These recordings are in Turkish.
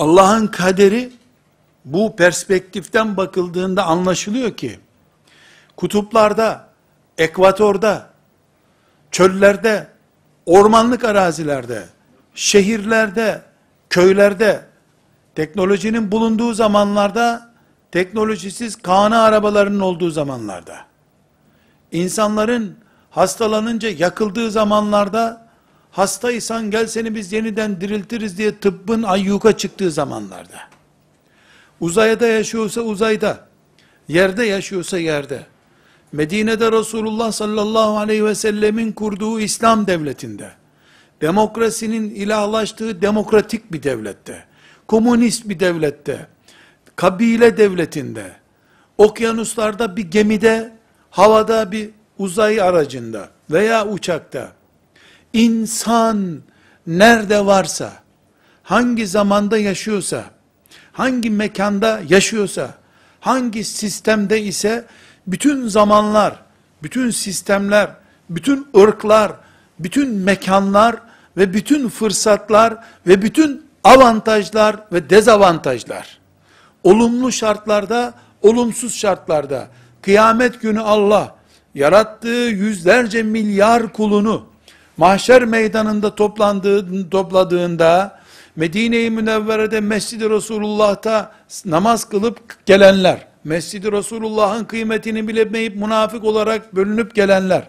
Allah'ın kaderi bu perspektiften bakıldığında anlaşılıyor ki kutuplarda, ekvatorda, çöllerde, ormanlık arazilerde, şehirlerde, köylerde, teknolojinin bulunduğu zamanlarda, teknolojisiz kana arabalarının olduğu zamanlarda, insanların hastalanınca yakıldığı zamanlarda, hastaysan gel seni biz yeniden diriltiriz diye tıbbın ayyuka çıktığı zamanlarda, uzayda yaşıyorsa uzayda, yerde yaşıyorsa yerde, Medine'de Resulullah sallallahu aleyhi ve sellemin kurduğu İslam devletinde, demokrasinin ilahlaştığı demokratik bir devlette, komünist bir devlette, kabile devletinde, okyanuslarda bir gemide, havada bir uzay aracında veya uçakta, İnsan nerede varsa, hangi zamanda yaşıyorsa, hangi mekanda yaşıyorsa, hangi sistemde ise bütün zamanlar, bütün sistemler, bütün ırklar, bütün mekanlar ve bütün fırsatlar ve bütün avantajlar ve dezavantajlar. Olumlu şartlarda, olumsuz şartlarda. Kıyamet günü Allah yarattığı yüzlerce milyar kulunu mahşer meydanında toplandığı, topladığında, Medine-i Münevvere'de Mescid-i Resulullah'ta namaz kılıp gelenler, Mescid-i Resulullah'ın kıymetini bilemeyip münafık olarak bölünüp gelenler,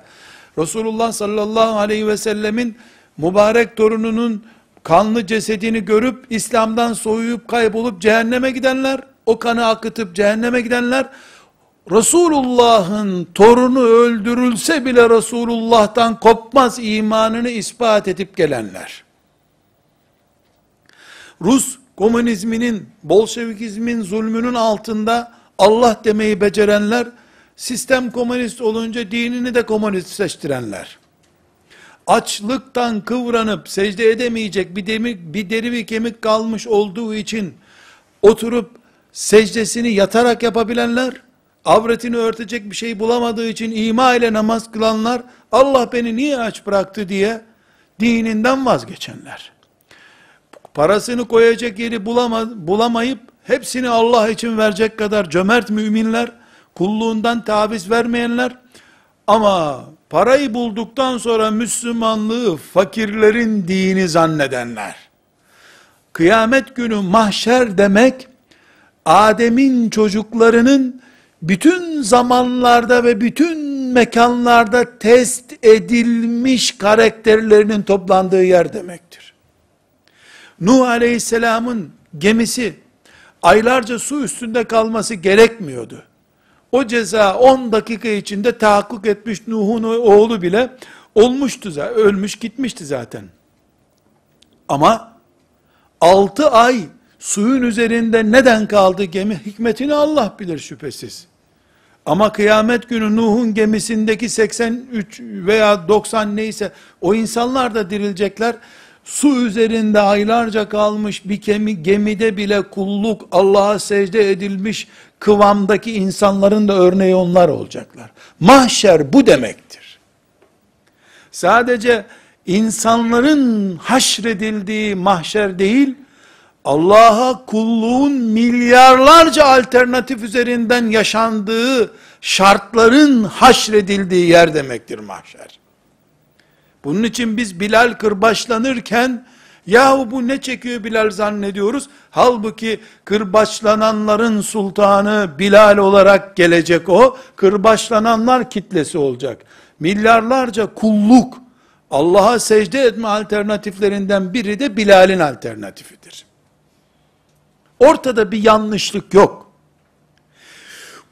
Resulullah sallallahu aleyhi ve sellemin mübarek torununun kanlı cesedini görüp İslam'dan soyuyup kaybolup cehenneme gidenler, o kanı akıtıp cehenneme gidenler, Resulullah'ın torunu öldürülse bile Resulullah'tan kopmaz imanını ispat edip gelenler. Rus komünizminin, Bolşevikizmin zulmünün altında Allah demeyi becerenler, sistem komünist olunca dinini de komünistleştirenler. Açlıktan kıvranıp secde edemeyecek bir, demir, bir deri bir kemik kalmış olduğu için oturup secdesini yatarak yapabilenler, avretini örtecek bir şey bulamadığı için ima ile namaz kılanlar, Allah beni niye aç bıraktı diye dininden vazgeçenler. Parasını koyacak yeri bulama, bulamayıp hepsini Allah için verecek kadar cömert müminler, kulluğundan taviz vermeyenler ama parayı bulduktan sonra Müslümanlığı fakirlerin dini zannedenler. Kıyamet günü mahşer demek Adem'in çocuklarının bütün zamanlarda ve bütün mekanlarda test edilmiş karakterlerinin toplandığı yer demektir. Nuh Aleyhisselam'ın gemisi aylarca su üstünde kalması gerekmiyordu. O ceza 10 dakika içinde tahakkuk etmiş Nuh'un oğlu bile olmuştu zaten, ölmüş gitmişti zaten. Ama 6 ay suyun üzerinde neden kaldı gemi hikmetini Allah bilir şüphesiz. Ama kıyamet günü Nuh'un gemisindeki 83 veya 90 neyse o insanlar da dirilecekler. Su üzerinde aylarca kalmış bir kemi, gemide bile kulluk Allah'a secde edilmiş kıvamdaki insanların da örneği onlar olacaklar. Mahşer bu demektir. Sadece insanların haşredildiği mahşer değil, Allah'a kulluğun milyarlarca alternatif üzerinden yaşandığı şartların haşredildiği yer demektir mahşer. Bunun için biz Bilal kırbaçlanırken yahu bu ne çekiyor Bilal zannediyoruz. Halbuki kırbaçlananların sultanı Bilal olarak gelecek o. Kırbaçlananlar kitlesi olacak. Milyarlarca kulluk Allah'a secde etme alternatiflerinden biri de Bilal'in alternatifidir. Ortada bir yanlışlık yok.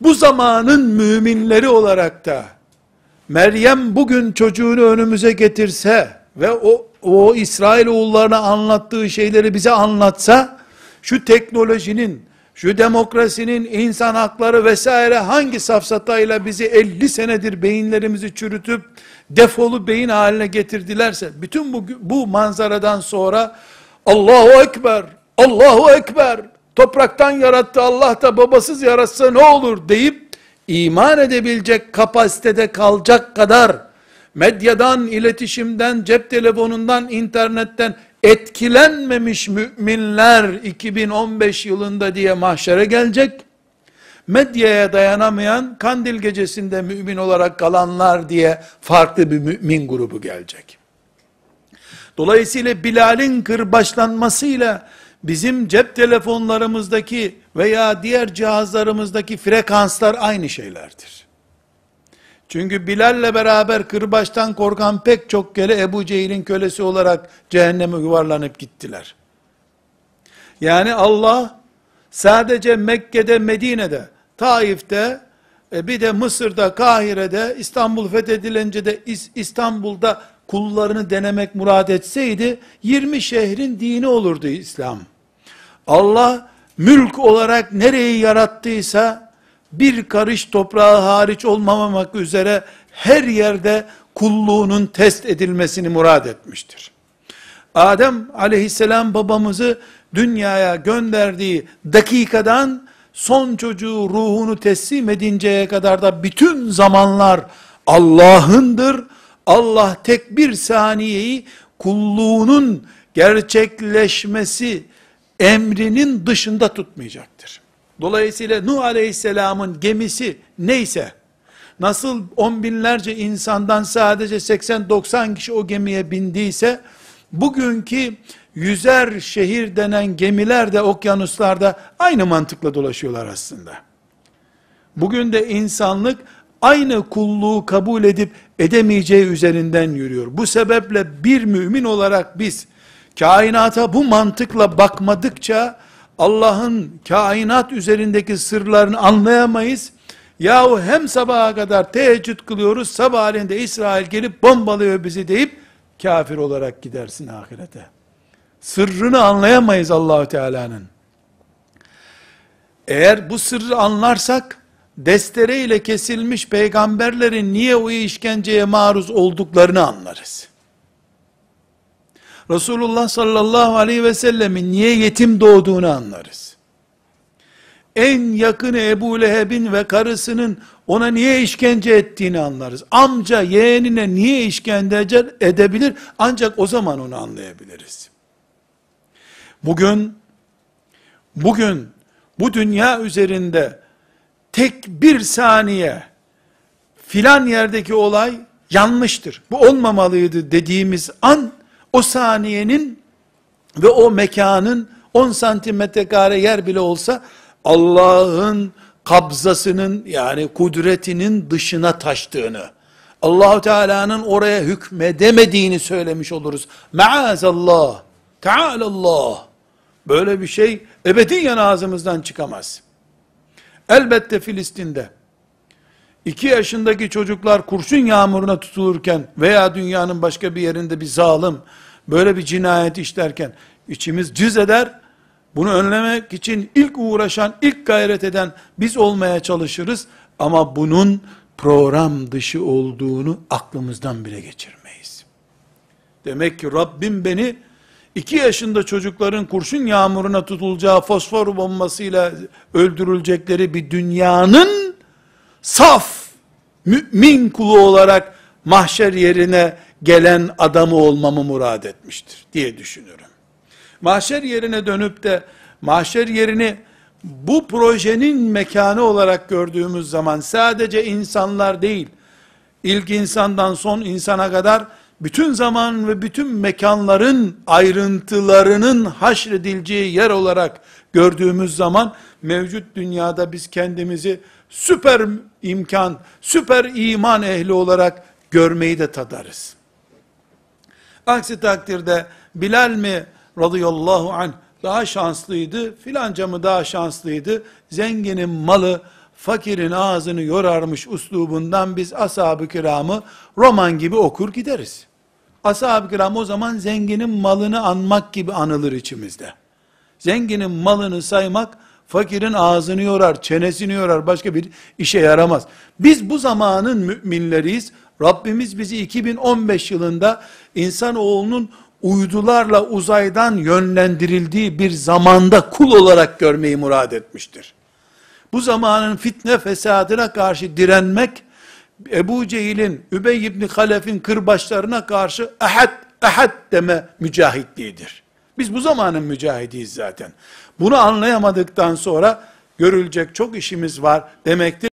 Bu zamanın müminleri olarak da Meryem bugün çocuğunu önümüze getirse ve o, o İsrail oğullarına anlattığı şeyleri bize anlatsa şu teknolojinin, şu demokrasinin, insan hakları vesaire hangi safsatayla bizi 50 senedir beyinlerimizi çürütüp defolu beyin haline getirdilerse bütün bu, bu manzaradan sonra Allahu Ekber, Allahu Ekber, topraktan yarattı Allah da babasız yaratsa ne olur deyip iman edebilecek kapasitede kalacak kadar medyadan, iletişimden, cep telefonundan, internetten etkilenmemiş müminler 2015 yılında diye mahşere gelecek. Medyaya dayanamayan kandil gecesinde mümin olarak kalanlar diye farklı bir mümin grubu gelecek. Dolayısıyla Bilal'in kırbaçlanmasıyla bizim cep telefonlarımızdaki veya diğer cihazlarımızdaki frekanslar aynı şeylerdir. Çünkü Bilal'le beraber kırbaçtan korkan pek çok kere Ebu Cehil'in kölesi olarak cehenneme yuvarlanıp gittiler. Yani Allah sadece Mekke'de, Medine'de, Taif'te, e, bir de Mısır'da, Kahire'de, İstanbul fethedilince de İstanbul'da kullarını denemek murad etseydi 20 şehrin dini olurdu İslam. Allah mülk olarak nereyi yarattıysa bir karış toprağı hariç olmamak üzere her yerde kulluğunun test edilmesini murad etmiştir. Adem aleyhisselam babamızı dünyaya gönderdiği dakikadan son çocuğu ruhunu teslim edinceye kadar da bütün zamanlar Allah'ındır Allah tek bir saniyeyi kulluğunun gerçekleşmesi emrinin dışında tutmayacaktır. Dolayısıyla Nuh Aleyhisselam'ın gemisi neyse, nasıl on binlerce insandan sadece 80-90 kişi o gemiye bindiyse, bugünkü yüzer şehir denen gemiler de okyanuslarda aynı mantıkla dolaşıyorlar aslında. Bugün de insanlık aynı kulluğu kabul edip edemeyeceği üzerinden yürüyor. Bu sebeple bir mümin olarak biz kainata bu mantıkla bakmadıkça Allah'ın kainat üzerindeki sırlarını anlayamayız. Yahu hem sabaha kadar teheccüd kılıyoruz, sabahleyin de İsrail gelip bombalıyor bizi deyip kafir olarak gidersin ahirete. Sırrını anlayamayız Allahü Teala'nın. Eğer bu sırrı anlarsak Destereyle kesilmiş peygamberlerin niye o işkenceye maruz olduklarını anlarız. Resulullah sallallahu aleyhi ve sellemin niye yetim doğduğunu anlarız. En yakını Ebu Leheb'in ve karısının ona niye işkence ettiğini anlarız. Amca yeğenine niye işkence edebilir ancak o zaman onu anlayabiliriz. Bugün, bugün bu dünya üzerinde tek bir saniye filan yerdeki olay yanlıştır. Bu olmamalıydı dediğimiz an o saniyenin ve o mekanın 10 santimetre kare yer bile olsa Allah'ın kabzasının yani kudretinin dışına taştığını, Allahu Teala'nın oraya hükmedemediğini söylemiş oluruz. Maazallah, Tealallah. Böyle bir şey ebediyen ağzımızdan çıkamaz. Elbette Filistin'de 2 yaşındaki çocuklar kurşun yağmuruna tutulurken veya dünyanın başka bir yerinde bir zalim böyle bir cinayet işlerken içimiz cız eder. Bunu önlemek için ilk uğraşan, ilk gayret eden biz olmaya çalışırız ama bunun program dışı olduğunu aklımızdan bile geçirmeyiz. Demek ki Rabbim beni 2 yaşında çocukların kurşun yağmuruna tutulacağı fosfor bombasıyla öldürülecekleri bir dünyanın saf mümin kulu olarak mahşer yerine gelen adamı olmamı murad etmiştir diye düşünüyorum. Mahşer yerine dönüp de mahşer yerini bu projenin mekanı olarak gördüğümüz zaman sadece insanlar değil, ilk insandan son insana kadar bütün zaman ve bütün mekanların ayrıntılarının haşredileceği yer olarak gördüğümüz zaman mevcut dünyada biz kendimizi süper imkan, süper iman ehli olarak görmeyi de tadarız. Aksi takdirde Bilal mi radıyallahu anh daha şanslıydı, filanca mı daha şanslıydı, zenginin malı fakirin ağzını yorarmış uslubundan biz ashab-ı kiramı roman gibi okur gideriz. Ashab-ı kiram o zaman zenginin malını anmak gibi anılır içimizde. Zenginin malını saymak, fakirin ağzını yorar, çenesini yorar, başka bir işe yaramaz. Biz bu zamanın müminleriyiz. Rabbimiz bizi 2015 yılında insan oğlunun uydularla uzaydan yönlendirildiği bir zamanda kul olarak görmeyi murad etmiştir. Bu zamanın fitne fesadına karşı direnmek, Ebu Cehil'in, Übey ibn Halef'in kırbaçlarına karşı ahad, ahad deme mücahitliğidir. Biz bu zamanın mücahidiyiz zaten. Bunu anlayamadıktan sonra görülecek çok işimiz var demektir.